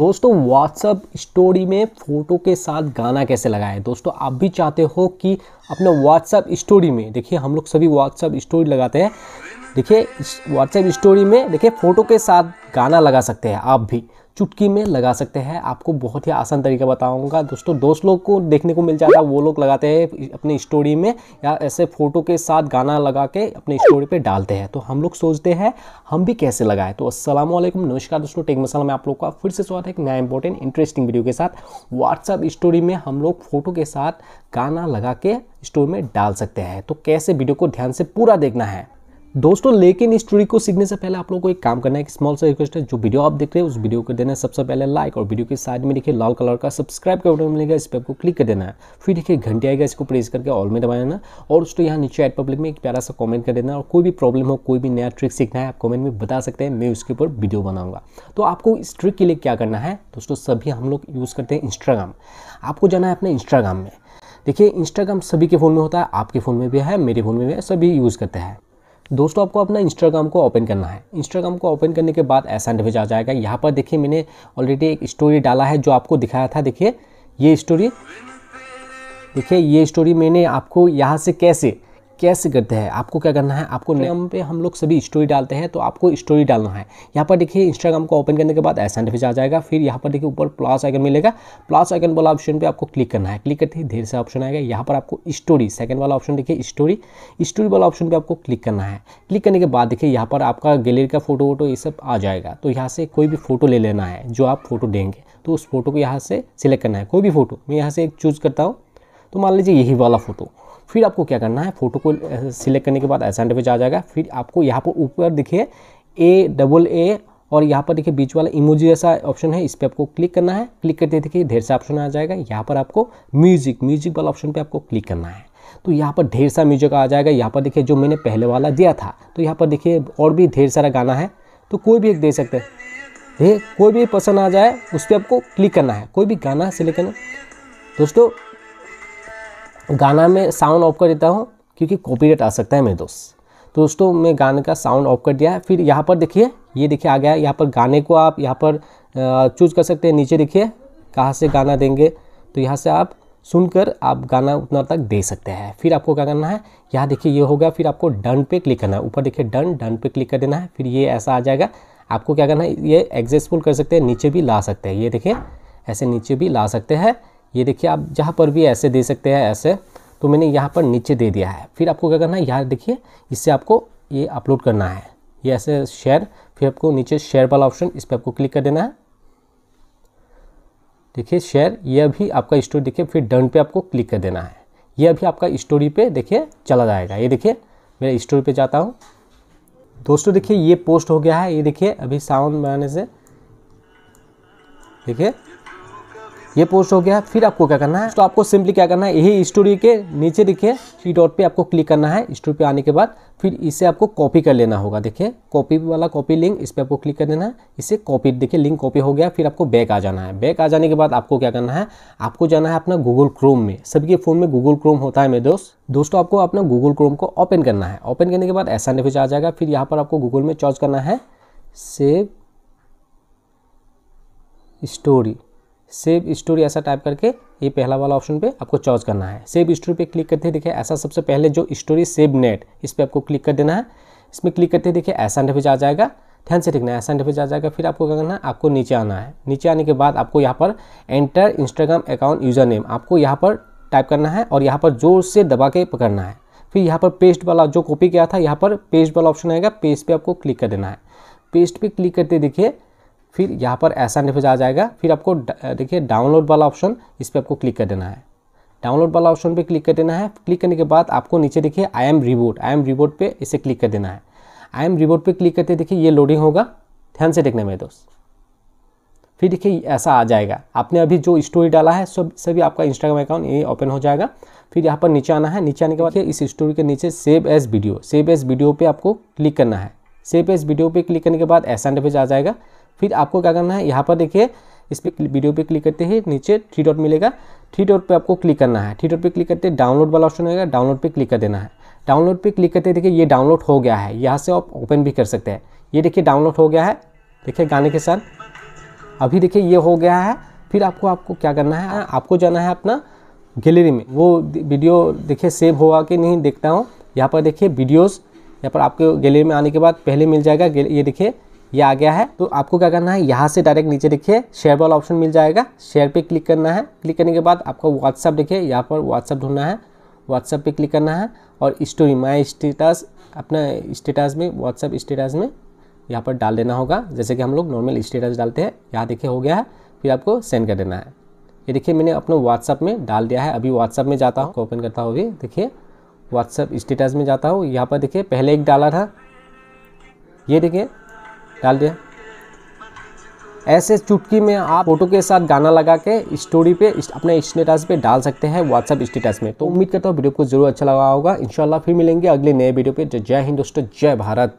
दोस्तों WhatsApp story में photo के साथ गाना कैसे लगाएं दोस्तों आप भी चाहते हो कि अपना व्हाट्सअप स्टोरी में देखिए हम लोग सभी व्हाट्सअप स्टोरी लगाते हैं देखिए व्हाट्सअप स्टोरी में देखिए फ़ोटो के साथ गाना लगा सकते हैं आप भी चुटकी में लगा सकते हैं आपको बहुत ही आसान तरीका बताऊंगा दोस्तों दोस्त लोग को देखने को मिल जाता है वो लोग लगाते हैं अपनी स्टोरी में या ऐसे फ़ोटो के साथ गाना लगा के अपने स्टोरी पे डालते हैं तो हम लोग सोचते हैं हम भी कैसे लगाएं तो असलम नमस्कार दोस्तों टेक मसाला में आप लोग का फिर से स्वागत है एक नया इंपॉर्टेंट इंटरेस्टिंग वीडियो के साथ व्हाट्सअप स्टोरी में हम लोग फ़ोटो के साथ गाना लगा के स्टोरी में डाल सकते हैं तो कैसे वीडियो को ध्यान से पूरा देखना है दोस्तों लेकिन इस ट्रिक को सीखने से पहले आप लोगों को एक काम करना है एक स्मॉल सा रिक्वेस्ट है जो वीडियो आप देख रहे हैं उस वीडियो को देना सबसे पहले लाइक और वीडियो के साइड में देखिए लाल कलर का सब्सक्राइब का बटन मिलेगा इस पर आपको क्लिक कर देना है फिर देखिए घंटे आएगा इसको प्रेस करके ऑल में दबा देना और उसको यहाँ नीचे एड पब्लिक में एक प्यारा सा कॉमेंट कर देना और कोई भी प्रॉब्लम हो कोई भी नया ट्रिक सीखना है आप कॉमेंट में बता सकते हैं मैं उसके ऊपर वीडियो बनाऊंगा तो आपको इस ट्रिक के लिए क्या करना है दोस्तों सभी हम लोग यूज़ करते हैं इंस्टाग्राम आपको जाना है अपने इंस्टाग्राम में देखिए इंस्टाग्राम सभी के फ़ोन में होता है आपके फ़ोन में भी है मेरे फ़ोन में भी है सभी यूज़ करते हैं दोस्तों आपको अपना इंस्टाग्राम को ओपन करना है इंस्टाग्राम को ओपन करने के बाद ऐसा इंटरव्यूज आ जाएगा यहाँ पर देखिए मैंने ऑलरेडी एक स्टोरी डाला है जो आपको दिखाया था देखिए ये स्टोरी देखिए ये स्टोरी मैंने आपको यहाँ से कैसे कैसे करते हैं आपको क्या करना है आपको नेम पे हम लोग सभी स्टोरी डालते हैं तो आपको स्टोरी डालना है यहाँ पर देखिए इंस्टाग्राम को ओपन करने के बाद ऐसा इंटरफेस आ जाएगा फिर यहाँ पर देखिए ऊपर प्लस आइकन मिलेगा प्लस आइकन वाला ऑप्शन पे आपको क्लिक करना है क्लिक करते ही ढेर से ऑप्शन आएगा यहाँ पर आपको स्टोरी सेकंड वाला ऑप्शन देखिए स्टोरी स्टोरी वाला ऑप्शन पर आपको क्लिक करना है क्लिक करने के बाद देखिए यहाँ पर आपका गैलरी का फोटो वोटो ये सब आ जाएगा तो यहाँ से कोई भी फोटो ले लेना है जो आप फोटो देंगे तो उस फोटो को यहाँ से सिलेक्ट करना है कोई भी फोटो मैं यहाँ से एक चूज़ करता हूँ तो मान लीजिए यही वाला फोटो फिर आपको क्या करना है फोटो को सिलेक्ट uh, करने के बाद एसेंट पे जा जाएगा फिर आपको यहाँ पर ऊपर देखिए ए डबल ए और यहाँ पर देखिए बीच वाला इमोजी जैसा ऑप्शन है इस पर आपको क्लिक करना है क्लिक करते देखिए ढेर सा ऑप्शन आ जाएगा यहाँ पर आपको म्यूजिक म्यूजिक वाला ऑप्शन पे आपको क्लिक करना है तो यहाँ पर ढेर सा म्यूजिक आ जाएगा यहाँ पर देखिए जो मैंने पहले वाला दिया था तो यहाँ पर देखिए और भी ढेर सारा गाना है तो कोई भी एक दे सकते हैं कोई भी पसंद आ जाए उस पर आपको क्लिक करना है कोई भी गाना सिलेक्ट करना दोस्तों गाना में साउंड ऑफ कर देता हूँ क्योंकि कॉपीराइट आ सकता है मेरे दोस्त तो दोस्तों मैं गाने का साउंड ऑफ कर दिया है फिर यहाँ पर देखिए ये देखिए आ गया है यहाँ पर गाने को आप यहाँ पर चूज कर सकते हैं नीचे देखिए कहाँ से गाना देंगे तो यहाँ से आप सुनकर आप गाना उतना तक दे सकते हैं फिर आपको क्या करना है यहाँ देखिए ये होगा फिर आपको डन पे क्लिक करना है ऊपर देखिए डन डन पे क्लिक कर देना है फिर ये ऐसा आ जाएगा आपको क्या करना है ये एग्जेसफुल कर सकते हैं नीचे भी ला सकते हैं ये देखिए ऐसे नीचे भी ला सकते हैं ये देखिए आप जहाँ पर भी ऐसे दे सकते हैं ऐसे तो मैंने यहाँ पर नीचे दे दिया है फिर आपको क्या करना है यहाँ देखिए इससे आपको ये अपलोड करना है ये ऐसे शेयर फिर आपको नीचे शेयर वाला ऑप्शन इस पर आपको क्लिक कर देना है देखिए शेयर यह भी आपका स्टोरी देखिए फिर डन पे आपको क्लिक कर देना है ये अभी आपका स्टोरी पे देखिए चला जाएगा ये देखिए मैं स्टोरी पे जाता हूँ दोस्तों देखिए ये पोस्ट हो गया है ये देखिए अभी साउंड बनाने से देखिए ये पोस्ट हो गया फिर आपको क्या करना है तो आपको सिंपली क्या करना है यही स्टोरी के नीचे देखिए थ्री डॉट पे आपको क्लिक करना है स्टोरी पे आने के बाद फिर इसे आपको कॉपी कर लेना होगा देखिए कॉपी वाला कॉपी लिंक इस पर आपको क्लिक कर देना है इसे कॉपी देखिए लिंक कॉपी हो गया फिर आपको बैक आ जाना है बैक आ जाने के बाद आपको क्या करना है आपको जाना है अपना गूगल क्रोम में सबके फ़ोन में गूगल क्रोम होता है मेरे दोस्त दोस्तों आपको अपना गूगल क्रोम को ओपन करना है ओपन करने के बाद ऐसा नहीं आ जाएगा फिर यहाँ पर आपको गूगल में सर्च करना है सेव स्टोरी सेव स्टोरी ऐसा टाइप करके ये पहला वाला ऑप्शन पे आपको चॉइस करना है सेव स्टोरी पे क्लिक करते देखिए ऐसा सबसे पहले जो स्टोरी सेव नेट इस पर आपको क्लिक कर देना है इसमें क्लिक करते देखिए ऐसा डेफेज आ जाएगा ध्यान से देखना है ऐसा डेफेज आ जाएगा फिर आपको क्या करना है आपको नीचे आना है नीचे आने के बाद आपको यहाँ पर enter Instagram account username आपको यहाँ पर टाइप करना है और यहाँ पर जोर से दबा के पकड़ना है फिर यहाँ पर पेस्ट वाला जो कॉपी किया था यहाँ पर पेस्ट वाला ऑप्शन आएगा पेस्ट पे आपको क्लिक कर देना है पेस्ट पे क्लिक करते देखिए फिर यहाँ पर ऐसा इंटरफेस आ जाएगा फिर आपको देखिए डाउनलोड वाला ऑप्शन इस पर आपको क्लिक कर देना है डाउनलोड वाला ऑप्शन पे क्लिक कर देना है क्लिक करने के बाद आपको नीचे देखिए आई एम रिबोट आई एम रिबोट पे इसे क्लिक कर देना है आई एम रिबोट पे क्लिक करते देखिए ये लोडिंग होगा ध्यान से देखने मेरे दोस्त फिर देखिए ऐसा आ जाएगा आपने अभी जो स्टोरी डाला है सब सभी आपका इंस्टाग्राम अकाउंट ये ओपन हो जाएगा फिर यहाँ पर नीचे आना है नीचे आने के बाद इस स्टोरी के नीचे save as video save as video पर आपको क्लिक करना है सेव एज वीडियो पर क्लिक करने के बाद ऐसा इंटरफेस आ जाएगा फिर आपको क्या करना है यहाँ पर देखिए इस पर वीडियो पे क्लिक करते ही नीचे थ्री डॉट मिलेगा थ्री डॉट पे आपको क्लिक करना है थ्री डॉट पे क्लिक करते डाउनलोड वाला ऑप्शन होगा डाउनलोड पे क्लिक कर देना है डाउनलोड पे क्लिक करते देखिए ये डाउनलोड हो गया है यहाँ से आप ओपन भी कर सकते हैं ये देखिए डाउनलोड हो गया है देखिए गाने के साथ अभी देखिए ये हो गया है फिर आपको आपको क्या करना है आपको जाना है अपना गैलरी में वो वीडियो देखिए सेव होगा कि नहीं देखता हूँ यहाँ पर देखिए वीडियोज़ यहाँ पर आपके गैलरी में आने के बाद पहले मिल जाएगा ये देखिए ये आ गया है तो आपको क्या करना है यहाँ से डायरेक्ट नीचे देखिए शेयर वाला ऑप्शन मिल जाएगा शेयर पे क्लिक करना है क्लिक करने के बाद आपको व्हाट्सअप देखिए यहाँ पर व्हाट्सअप ढूंढना है व्हाट्सअप पे क्लिक करना है और स्टोरी माई स्टेटस अपना स्टेटस में व्हाट्सअप स्टेटस में यहाँ पर डाल देना होगा जैसे कि हम लोग नॉर्मल स्टेटस डालते हैं यहाँ देखिए हो गया है फिर आपको सेंड कर देना है ये देखिए मैंने अपने व्हाट्सअप में डाल दिया है अभी व्हाट्सअप में जाता हूँ ओपन करता हूँ अभी देखिए व्हाट्सअप स्टेटस में जाता हूँ यहाँ पर देखिए पहले एक डाला था ये देखिए डाल दिया ऐसे चुटकी में आप फोटो के साथ गाना लगा के स्टोरी पे अपने स्टेटस पे डाल सकते हैं व्हाट्सअप स्टेटस में तो उम्मीद करता हूँ वीडियो को जरूर अच्छा लगा होगा इंशाल्लाह फिर मिलेंगे अगले नए वीडियो पे जय हिंद दोस्तों जय भारत